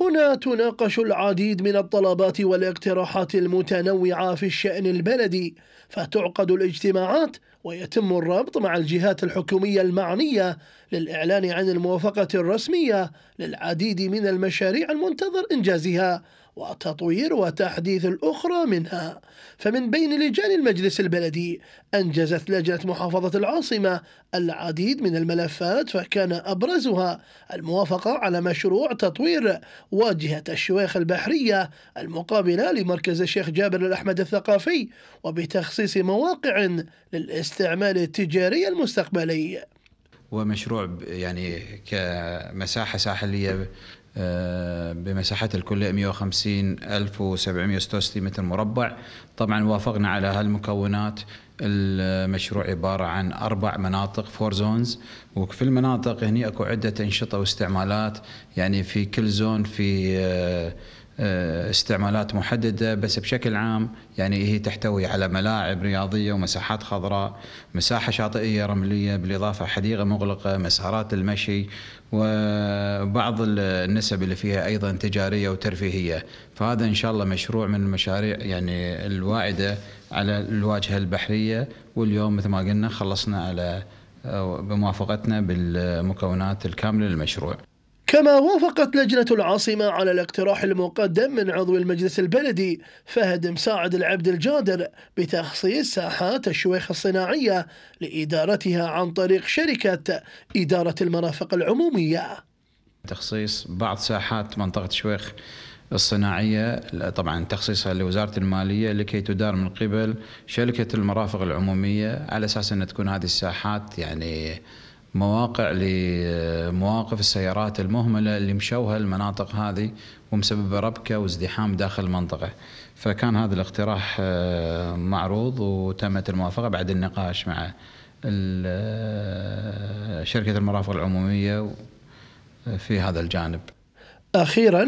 هنا تناقش العديد من الطلبات والاقتراحات المتنوعة في الشأن البلدي فتعقد الاجتماعات ويتم الربط مع الجهات الحكومية المعنية للإعلان عن الموافقة الرسمية للعديد من المشاريع المنتظر إنجازها وتطوير وتحديث الأخرى منها فمن بين لجان المجلس البلدي أنجزت لجنة محافظة العاصمة العديد من الملفات فكان أبرزها الموافقة على مشروع تطوير واجهة الشويخ البحرية المقابلة لمركز الشيخ جابر الأحمد الثقافي وبتخصيص مواقع للاستعمال التجاري المستقبلي ومشروع يعني كمساحه ساحليه بمساحتها الكلية 105766 متر مربع طبعا وافقنا على هالمكونات المشروع عبارة عن أربع مناطق فور زونز وفي المناطق هنا أكو عدة أنشطة واستعمالات يعني في كل زون في آه، آه، استعمالات محدده بس بشكل عام يعني هي تحتوي على ملاعب رياضيه ومساحات خضراء، مساحه شاطئيه رمليه بالاضافه حديقه مغلقه، مسارات المشي وبعض النسب اللي فيها ايضا تجاريه وترفيهيه، فهذا ان شاء الله مشروع من المشاريع يعني الواعده على الواجهه البحريه واليوم مثل ما قلنا خلصنا على آه، بموافقتنا بالمكونات الكامله للمشروع. كما وافقت لجنة العاصمة على الاقتراح المقدم من عضو المجلس البلدي فهد مساعد العبد الجادر بتخصيص ساحات الشويخ الصناعية لإدارتها عن طريق شركة إدارة المرافق العمومية تخصيص بعض ساحات منطقة الشويخ الصناعية طبعا تخصيصها لوزارة المالية لكي تدار من قبل شركة المرافق العمومية على أساس أن تكون هذه الساحات يعني مواقع لمواقف السيارات المهملة اللي مشوها المناطق هذه ومسببة ربكة وازدحام داخل المنطقة فكان هذا الاقتراح آه، معروض وتمت الموافقة بعد النقاش مع آه، شركة المرافق العمومية في هذا الجانب أخيرا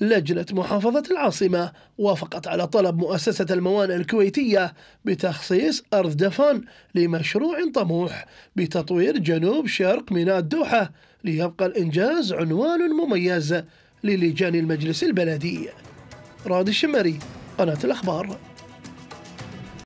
لجنة محافظة العاصمة وافقت على طلب مؤسسة الموانئ الكويتية بتخصيص أرض دفن لمشروع طموح بتطوير جنوب شرق ميناء الدوحة ليبقى الإنجاز عنوان مميز للجان المجلس البلدي راد الشمري قناة الأخبار